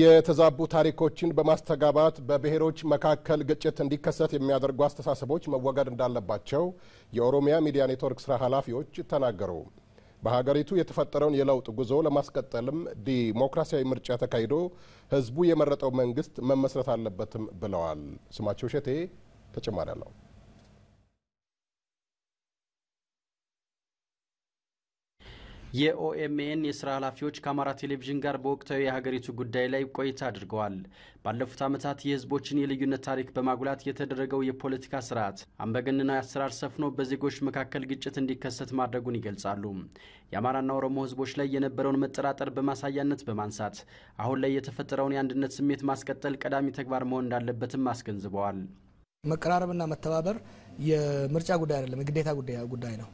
የተዛቡ ታሪኮችን በማስተጋባት በብሔሮች መካከል ግጭት እንዲከሰት የሚያደርጉ አስተሳሰቦች መወገድ እንዳለባቸው የኦሮሚያ ሚዲያ ኔትወርክ ስራ ኃላፊዎች ተናገሩ። በሀገሪቱ የተፈጠረውን የለውጥ ጉዞ ለማስቀጠልም ዲሞክራሲያዊ ምርጫ ተካሂዶ ህዝቡ የመረጠው መንግስት መመስረት አለበትም ብለዋል። ስማቸው ሸቴ ተጨማሪ አለው። የኦኤምኤን የስራ ኃላፊዎች ከአማራ ቴሌቪዥን ጋር በወቅታዊ የሀገሪቱ ጉዳይ ላይ ቆይታ አድርገዋል። ባለፉት ዓመታት የህዝቦችን የልዩነት ታሪክ በማጉላት የተደረገው የፖለቲካ ስርዓት አምባገነናዊ አሰራር ሰፍኖ በዜጎች መካከል ግጭት እንዲከሰት ማድረጉን ይገልጻሉ። የአማራና ኦሮሞ ህዝቦች ላይ የነበረውን መጠራጠር በማሳያነት በማንሳት አሁን ላይ የተፈጠረውን የአንድነት ስሜት ማስቀጠል ቀዳሚ ተግባር መሆን እንዳለበትም አስገንዝበዋል። መቀራረብና መተባበር የምርጫ ጉዳይ አይደለም፣ የግዴታ ጉዳይ ነው።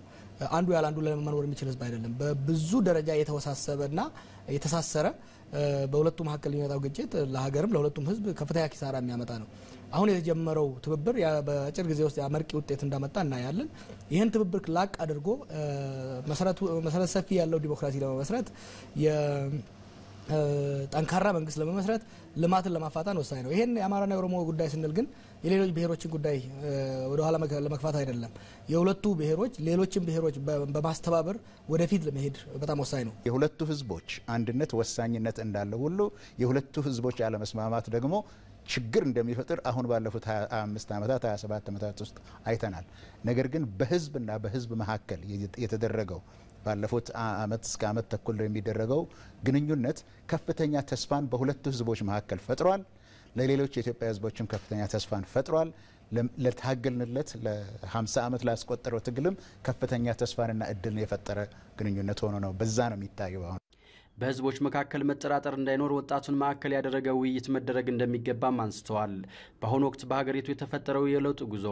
አንዱ ያለ አንዱ ለመኖር የሚችል ህዝብ አይደለም። በብዙ ደረጃ የተወሳሰበና የተሳሰረ በሁለቱ መካከል የሚመጣው ግጭት ለሀገርም ለሁለቱም ህዝብ ከፍተኛ ኪሳራ የሚያመጣ ነው። አሁን የተጀመረው ትብብር በአጭር ጊዜ ውስጥ አመርቂ ውጤት እንዳመጣ እናያለን። ይህን ትብብር ላቅ አድርጎ መሰረት ሰፊ ያለው ዲሞክራሲ ለመመስረት ጠንካራ መንግስት ለመመስረት ልማትን ለማፋጣን ወሳኝ ነው። ይሄን የአማራና የኦሮሞ ጉዳይ ስንል ግን የሌሎች ብሔሮችን ጉዳይ ወደኋላ ለመግፋት አይደለም። የሁለቱ ብሔሮች ሌሎችን ብሔሮች በማስተባበር ወደፊት ለመሄድ በጣም ወሳኝ ነው። የሁለቱ ህዝቦች አንድነት ወሳኝነት እንዳለ ሁሉ የሁለቱ ህዝቦች አለመስማማት ደግሞ ችግር እንደሚፈጥር አሁን ባለፉት 25 ዓመታት 27 ዓመታት ውስጥ አይተናል። ነገር ግን በህዝብና በህዝብ መካከል የተደረገው ባለፉት አመት እስከ አመት ተኩል የሚደረገው ግንኙነት ከፍተኛ ተስፋን በሁለቱ ህዝቦች መካከል ፈጥሯል። ለሌሎች የኢትዮጵያ ህዝቦችም ከፍተኛ ተስፋን ፈጥሯል። ለታገልንለት ለ50 ዓመት ላስቆጠረው ትግልም ከፍተኛ ተስፋንና እድልን የፈጠረ ግንኙነት ሆኖ ነው። በዛ ነው የሚታየው አሁን። በህዝቦች መካከል መጠራጠር እንዳይኖር ወጣቱን ማዕከል ያደረገ ውይይት መደረግ እንደሚገባም አንስተዋል። በአሁኑ ወቅት በሀገሪቱ የተፈጠረው የለውጥ ጉዞ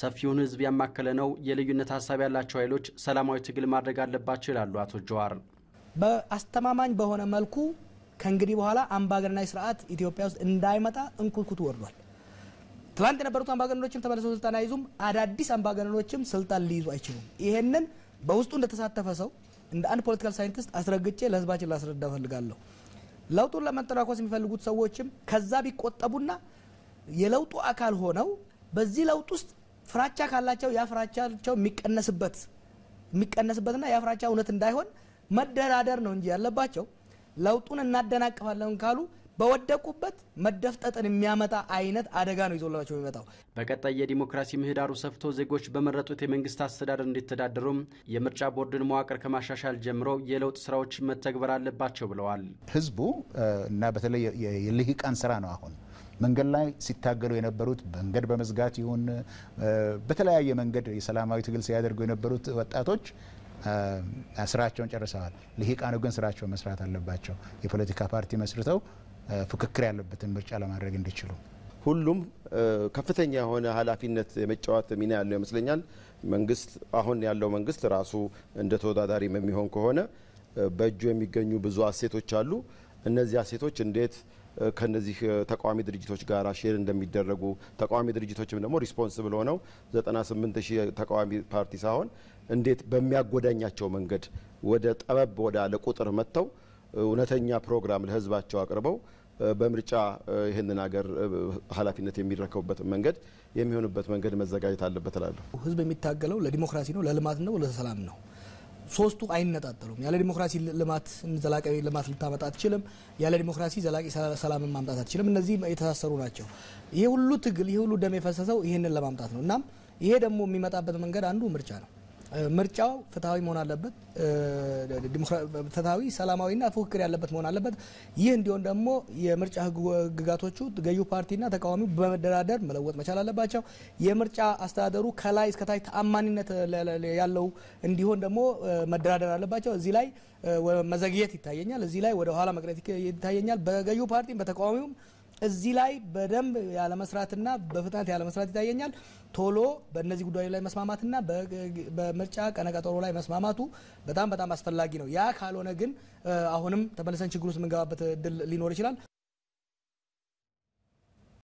ሰፊውን ህዝብ ያማከለ ነው። የልዩነት ሀሳብ ያላቸው ኃይሎች ሰላማዊ ትግል ማድረግ አለባቸው ይላሉ አቶ ጀዋር። በአስተማማኝ በሆነ መልኩ ከእንግዲህ በኋላ አምባገነናዊ ስርዓት ኢትዮጵያ ውስጥ እንዳይመጣ እንኩትኩቱ ወርዷል። ትላንት የነበሩት አምባገነኖችም ተመልሰው ስልጣን አይዙም። አዳዲስ አምባገነኖችም ስልጣን ሊይዙ አይችሉም። ይሄንን በውስጡ እንደተሳተፈ ሰው እንደ አንድ ፖለቲካል ሳይንቲስት አስረግጬ ለህዝባችን ላስረዳ ፈልጋለሁ። ለውጡን ለመተራኮስ የሚፈልጉት ሰዎችም ከዛ ቢቆጠቡና የለውጡ አካል ሆነው በዚህ ለውጥ ውስጥ ፍራቻ ካላቸው ያ ፍራቻቸው የሚቀነስበት የሚቀነስበትና ያ ፍራቻ እውነት እንዳይሆን መደራደር ነው እንጂ ያለባቸው ለውጡን እናደናቅፋለን ካሉ በወደቁበት መደፍጠጥን የሚያመጣ አይነት አደጋ ነው ይዞላቸው የሚመጣው። በቀጣይ የዲሞክራሲ ምህዳሩ ሰፍቶ ዜጎች በመረጡት የመንግስት አስተዳደር እንዲተዳደሩም የምርጫ ቦርድን መዋቅር ከማሻሻል ጀምሮ የለውጥ ስራዎች መተግበር አለባቸው ብለዋል። ህዝቡ እና በተለይ የልሂቃን ስራ ነው አሁን መንገድ ላይ ሲታገሉ የነበሩት መንገድ በመዝጋት ይሁን በተለያየ መንገድ የሰላማዊ ትግል ሲያደርጉ የነበሩት ወጣቶች ስራቸውን ጨርሰዋል። ልሂቃኑ ግን ስራቸውን መስራት አለባቸው። የፖለቲካ ፓርቲ መስርተው ፉክክር ያለበትን ምርጫ ለማድረግ እንዲችሉ ሁሉም ከፍተኛ የሆነ ኃላፊነት የመጫወት ሚና ያለው ይመስለኛል። መንግስት አሁን ያለው መንግስት ራሱ እንደ ተወዳዳሪ የሚሆን ከሆነ በእጁ የሚገኙ ብዙ አሴቶች አሉ። እነዚህ አሴቶች እንዴት ከነዚህ ተቃዋሚ ድርጅቶች ጋር ሼር እንደሚደረጉ ተቃዋሚ ድርጅቶችም ደግሞ ሪስፖንስብል ሆነው 98 ሺህ ተቃዋሚ ፓርቲ ሳይሆን እንዴት በሚያጎዳኛቸው መንገድ ወደ ጠበብ ወዳለ ቁጥር መጥተው እውነተኛ ፕሮግራም ለህዝባቸው አቅርበው በምርጫ ይህንን ሀገር ኃላፊነት የሚረከቡበትን መንገድ የሚሆንበት መንገድ መዘጋጀት አለበት እላለሁ። ህዝብ የሚታገለው ለዲሞክራሲ ነው፣ ለልማት ነው፣ ለሰላም ነው። ሶስቱ አይነጣጠሉም። ያለ ዲሞክራሲ ልማት ዘላቂ ልማት ልታመጣ አትችልም። ያለ ዲሞክራሲ ዘላቂ ሰላምን ማምጣት አትችልም። እነዚህ የተሳሰሩ ናቸው። ይሄ ሁሉ ትግል ይሄ ሁሉ ደም የፈሰሰው ይህንን ለማምጣት ነው። እናም ይሄ ደግሞ የሚመጣበት መንገድ አንዱ ምርጫ ነው። ምርጫው ፍትሐዊ መሆን አለበት። ፍትሐዊ፣ ሰላማዊና ፉክክር ያለበት መሆን አለበት። ይህ እንዲሆን ደግሞ የምርጫ ህግጋቶቹ ገዢው ፓርቲና ተቃዋሚው በመደራደር መለወጥ መቻል አለባቸው። የምርጫ አስተዳደሩ ከላይ እስከታች ተአማኒነት ያለው እንዲሆን ደግሞ መደራደር አለባቸው። እዚህ ላይ መዘግየት ይታየኛል። እዚህ ላይ ወደ ኋላ መቅረት ይታየኛል። በገዢው ፓርቲም በተቃዋሚውም እዚህ ላይ በደንብ ያለመስራትና በፍጥነት ያለመስራት ይታየኛል። ቶሎ በእነዚህ ጉዳዮች ላይ መስማማትና በምርጫ ቀነቀጠሮ ላይ መስማማቱ በጣም በጣም አስፈላጊ ነው። ያ ካልሆነ ግን አሁንም ተመልሰን ችግር ውስጥ የምንገባበት እድል ሊኖር ይችላል።